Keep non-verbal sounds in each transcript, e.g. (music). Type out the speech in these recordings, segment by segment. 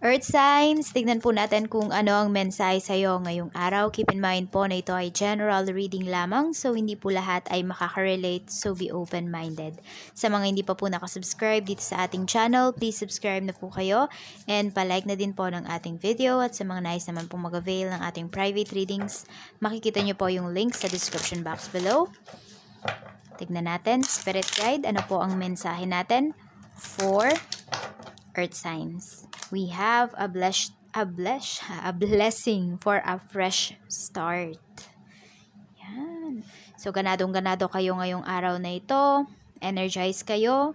Earth signs, tignan po natin kung ano ang mensahe sa'yo ngayong araw. Keep in mind po na ito ay general reading lamang so hindi po lahat ay makaka-relate so be open-minded. Sa mga hindi pa po nakasubscribe dito sa ating channel, please subscribe na po kayo and palike na din po ng ating video at sa mga nais naman pong mag-avail ng ating private readings, makikita nyo po yung link sa description box below. Tignan natin, Spirit Guide, ano po ang mensahe natin for Earth Signs we have a blessed a bless a blessing for a fresh start. Yan. So ganadong ganado kayo ngayong araw na ito. Energize kayo.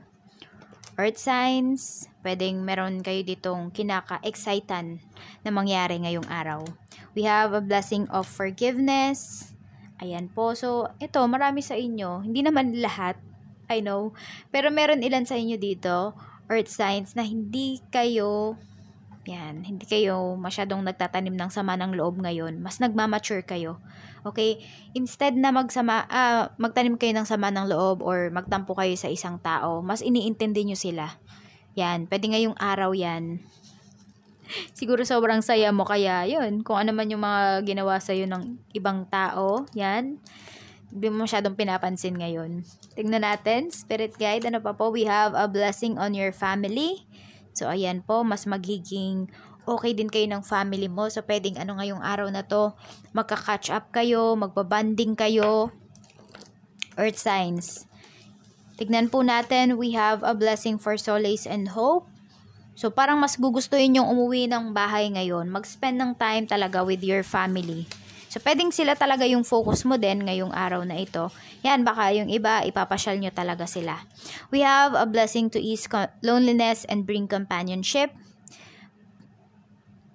Earth signs, pwedeng meron kayo ditong kinaka-excitan na mangyari ngayong araw. We have a blessing of forgiveness. Ayan po. So, ito, marami sa inyo. Hindi naman lahat, I know. Pero meron ilan sa inyo dito earth signs na hindi kayo yan, hindi kayo masyadong nagtatanim ng sama ng loob ngayon. Mas nagmamature kayo. Okay? Instead na magsama, uh, magtanim kayo ng sama ng loob or magtampo kayo sa isang tao, mas iniintindi nyo sila. Yan, pwede ngayong araw yan. (laughs) Siguro sobrang saya mo kaya, yun, kung ano man yung mga ginawa sa'yo ng ibang tao, yan. Yan di mo masyadong pinapansin ngayon. Tingnan natin, Spirit Guide, ano pa po? We have a blessing on your family. So, ayan po, mas magiging okay din kayo ng family mo. So, pwedeng ano ngayong araw na to, magka-catch up kayo, magbabanding kayo. Earth signs. Tignan po natin, we have a blessing for solace and hope. So, parang mas gugustuhin yung umuwi ng bahay ngayon. Mag-spend ng time talaga with your family. So, pwedeng sila talaga yung focus mo din ngayong araw na ito. Yan, baka yung iba, ipapasyal nyo talaga sila. We have a blessing to ease loneliness and bring companionship.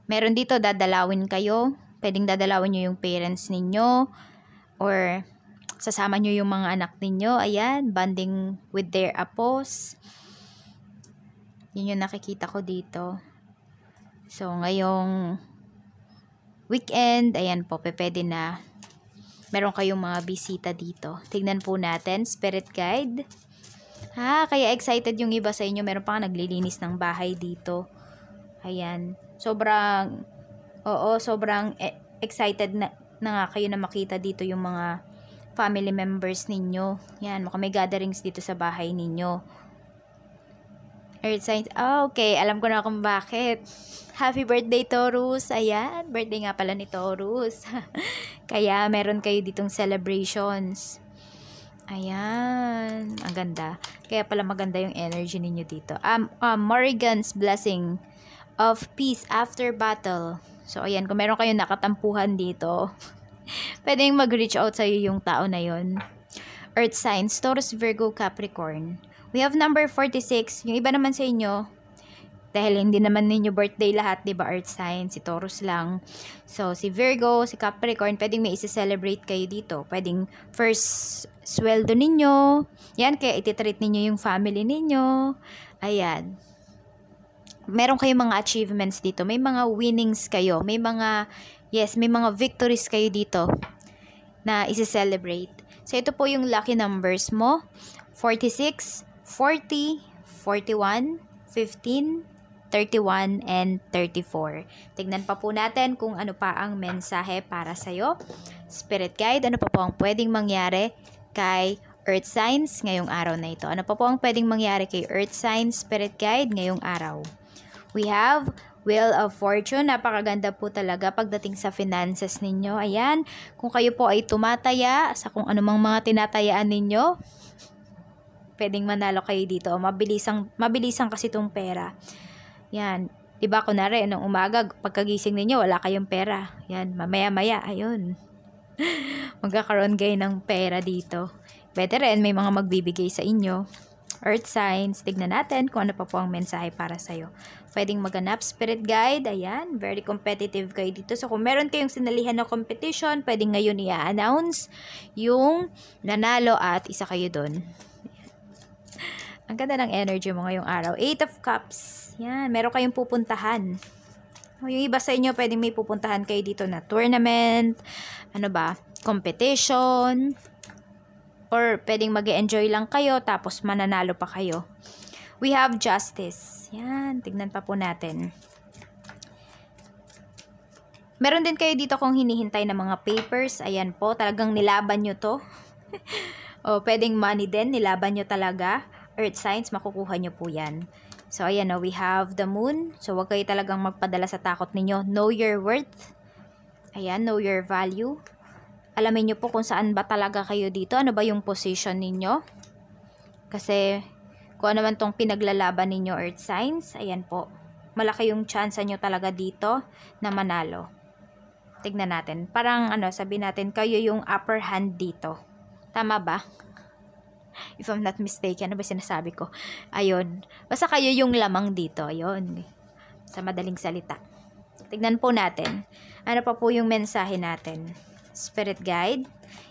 Meron dito, dadalawin kayo. Pwedeng dadalawin nyo yung parents ninyo or sasama nyo yung mga anak ninyo. Ayan, bonding with their apos. Yun yung nakikita ko dito. So, ngayong weekend, ayan po, pwede na meron kayong mga bisita dito. Tignan po natin, spirit guide. Ha, ah, kaya excited yung iba sa inyo. Meron pa naglilinis ng bahay dito. Ayan. Sobrang, oo, sobrang e excited na, na nga kayo na makita dito yung mga family members ninyo. Yan, mukhang may gatherings dito sa bahay ninyo. Earth signs. oh, okay. Alam ko na kung bakit. Happy birthday, Taurus. Ayan, birthday nga pala ni Taurus. (laughs) Kaya, meron kayo ditong celebrations. Ayan, ang ganda. Kaya pala maganda yung energy ninyo dito. Um, um Morrigan's blessing of peace after battle. So, ayan, kung meron kayong nakatampuhan dito, (laughs) pwedeng mag-reach out sa'yo yung tao na yon. Earth signs, Taurus, Virgo, Capricorn. We have number 46. Yung iba naman sa inyo, dahil hindi naman ninyo birthday lahat, di ba, Earth sign, si Taurus lang. So, si Virgo, si Capricorn, pwedeng may isa-celebrate kayo dito. Pwedeng first sweldo ninyo. Yan, kaya ititreat ninyo yung family ninyo. Ayan. Meron kayong mga achievements dito. May mga winnings kayo. May mga, yes, may mga victories kayo dito na isa-celebrate. So, ito po yung lucky numbers mo. 46, 40, 41, 15, 31, and 34. Tignan pa po natin kung ano pa ang mensahe para sa iyo. Spirit Guide, ano pa po ang pwedeng mangyari kay Earth Signs ngayong araw na ito? Ano pa po ang pwedeng mangyari kay Earth Signs Spirit Guide ngayong araw? We have Wheel of Fortune. Napakaganda po talaga pagdating sa finances ninyo. Ayan, kung kayo po ay tumataya sa kung anumang mga tinatayaan ninyo, pwedeng manalo kayo dito. Mabilisang, mabilisang kasi itong pera. Yan. Diba, kunwari, nung umaga, pagkagising ninyo, wala kayong pera. Yan, mamaya-maya, ayun. (laughs) Magkakaroon kayo ng pera dito. Better rin, may mga magbibigay sa inyo. Earth signs, tignan natin kung ano pa po ang mensahe para sa'yo. Pwedeng maganap spirit guide, ayan, very competitive kayo dito. So kung meron kayong sinalihan ng competition, pwedeng ngayon i-announce yung nanalo at isa kayo doon. Ang ganda ng energy mo ngayong araw. Eight of Cups. Yan. Meron kayong pupuntahan. O Yung iba sa inyo, pwedeng may pupuntahan kayo dito na tournament, ano ba, competition, or pwedeng mag enjoy lang kayo, tapos mananalo pa kayo. We have justice. Yan. Tignan pa po natin. Meron din kayo dito kung hinihintay ng mga papers. Ayan po, talagang nilaban nyo to. (laughs) o, pwedeng money din, nilaban nyo talaga earth signs, makukuha nyo po yan. So, ayan, no, we have the moon. So, wag kayo talagang magpadala sa takot ninyo. Know your worth. Ayan, know your value. Alamin nyo po kung saan ba talaga kayo dito. Ano ba yung position ninyo? Kasi, kung ano man tong pinaglalaban ninyo, earth signs, ayan po. Malaki yung chance nyo talaga dito na manalo. Tignan natin. Parang, ano, sabi natin, kayo yung upper hand dito. Tama ba? if I'm not mistaken. Ano ba sinasabi ko? Ayun. Basta kayo yung lamang dito. Ayun. Sa madaling salita. Tignan po natin. Ano pa po yung mensahe natin? Spirit guide.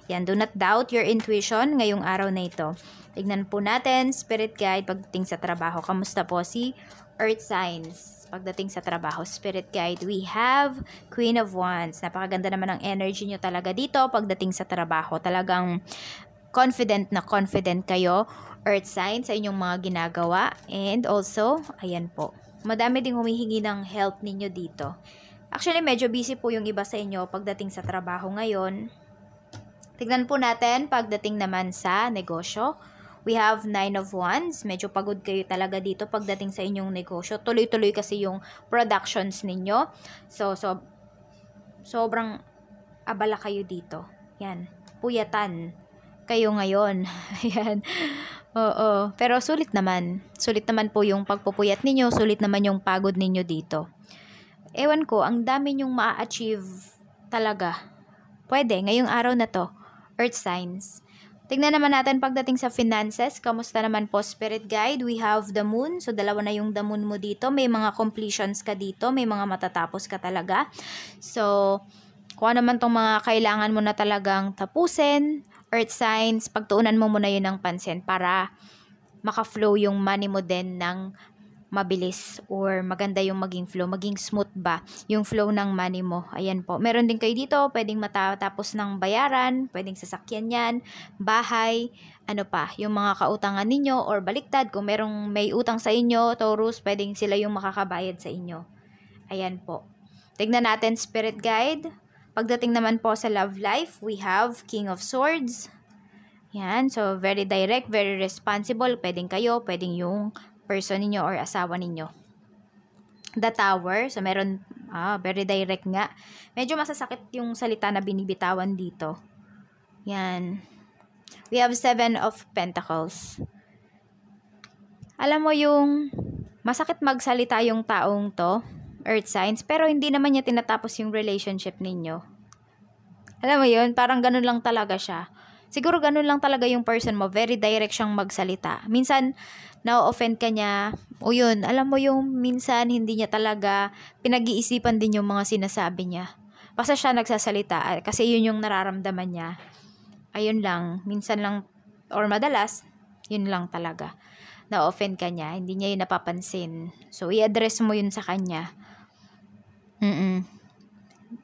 Yan, do not doubt your intuition ngayong araw na ito. Tignan po natin, spirit guide, pagdating sa trabaho. Kamusta po si Earth Signs? Pagdating sa trabaho, spirit guide, we have Queen of Wands. Napakaganda naman ang energy nyo talaga dito pagdating sa trabaho. Talagang confident na confident kayo, earth sign, sa inyong mga ginagawa. And also, ayan po, madami ding humihingi ng help ninyo dito. Actually, medyo busy po yung iba sa inyo pagdating sa trabaho ngayon. Tignan po natin pagdating naman sa negosyo. We have nine of wands. Medyo pagod kayo talaga dito pagdating sa inyong negosyo. Tuloy-tuloy kasi yung productions ninyo. So, so sobrang abala kayo dito. Yan. Puyatan kayo ngayon. (laughs) Ayan. Oo. Pero sulit naman. Sulit naman po yung pagpupuyat ninyo. Sulit naman yung pagod ninyo dito. Ewan ko, ang dami nyong ma-achieve talaga. Pwede, ngayong araw na to. Earth signs. Tignan naman natin pagdating sa finances, kamusta naman po spirit guide? We have the moon, so dalawa na yung the moon mo dito. May mga completions ka dito, may mga matatapos ka talaga. So, kuha ano naman tong mga kailangan mo na talagang tapusin earth signs, pagtuunan mo muna yun ng pansin para maka-flow yung money mo din ng mabilis or maganda yung maging flow, maging smooth ba yung flow ng money mo. Ayan po. Meron din kayo dito, pwedeng matatapos ng bayaran, pwedeng sasakyan yan, bahay, ano pa, yung mga kautangan ninyo or baliktad. Kung merong may utang sa inyo, Taurus, pwedeng sila yung makakabayad sa inyo. Ayan po. Tignan natin spirit guide. Pagdating naman po sa love life, we have King of Swords. Yan, so very direct, very responsible. Pwedeng kayo, pwedeng yung person ninyo or asawa ninyo. The Tower, so meron, ah, very direct nga. Medyo masasakit yung salita na binibitawan dito. Yan. We have Seven of Pentacles. Alam mo yung masakit magsalita yung taong to earth signs, pero hindi naman niya tinatapos yung relationship ninyo. Alam mo yun, parang ganun lang talaga siya. Siguro ganun lang talaga yung person mo, very direct siyang magsalita. Minsan, na-offend ka niya, o yun, alam mo yung minsan hindi niya talaga pinag-iisipan din yung mga sinasabi niya. Basta siya nagsasalita, ah, kasi yun yung nararamdaman niya. Ayun lang, minsan lang, or madalas, yun lang talaga na-offend ka niya, hindi niya yun napapansin. So, i-address mo yun sa kanya. Mm.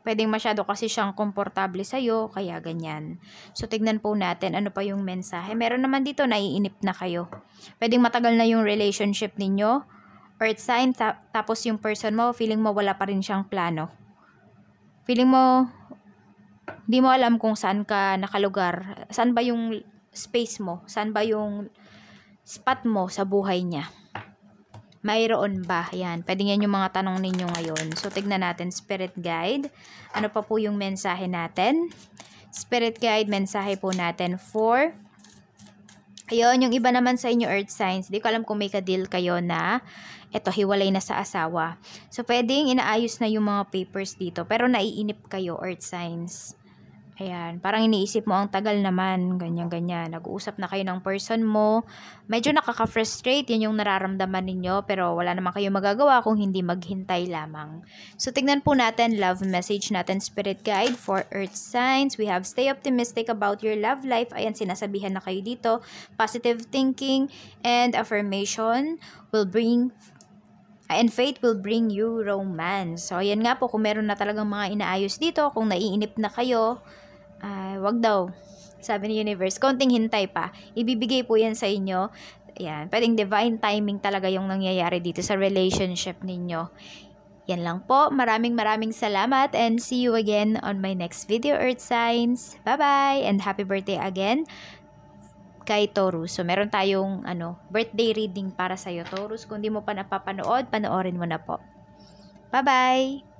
Pwedeng masyado kasi siyang komportable sa'yo, kaya ganyan. So, tignan po natin ano pa yung mensahe. Meron naman dito, naiinip na kayo. Pwedeng matagal na yung relationship ninyo, earth sign, ta- tapos yung person mo, feeling mo wala pa rin siyang plano. Feeling mo, hindi mo alam kung saan ka nakalugar. Saan ba yung space mo? Saan ba yung spot mo sa buhay niya? mayroon ba? Yan, pwede yan yung mga tanong ninyo ngayon. So, tignan natin spirit guide. Ano pa po yung mensahe natin? Spirit guide, mensahe po natin for Ayun, yung iba naman sa inyo earth signs, di ko alam kung may ka-deal kayo na eto hiwalay na sa asawa. So pwedeng inaayos na yung mga papers dito pero naiinip kayo earth signs. Ayan, parang iniisip mo ang tagal naman, ganyan-ganyan. Nag-uusap na kayo ng person mo. Medyo nakaka-frustrate, yun yung nararamdaman ninyo, pero wala naman kayo magagawa kung hindi maghintay lamang. So, tignan po natin love message natin, spirit guide for earth signs. We have stay optimistic about your love life. Ayan, sinasabihan na kayo dito. Positive thinking and affirmation will bring And fate will bring you romance. So, ayan nga po, kung meron na talagang mga inaayos dito, kung naiinip na kayo, uh, wag daw, sabi ni universe, konting hintay pa. Ibibigay po yan sa inyo. Yan, pwedeng divine timing talaga yung nangyayari dito sa relationship ninyo. Yan lang po. Maraming maraming salamat and see you again on my next video, Earth Signs. Bye-bye and happy birthday again kay Taurus. So, meron tayong ano, birthday reading para sa'yo, Taurus. Kung di mo pa napapanood, panoorin mo na po. Bye-bye!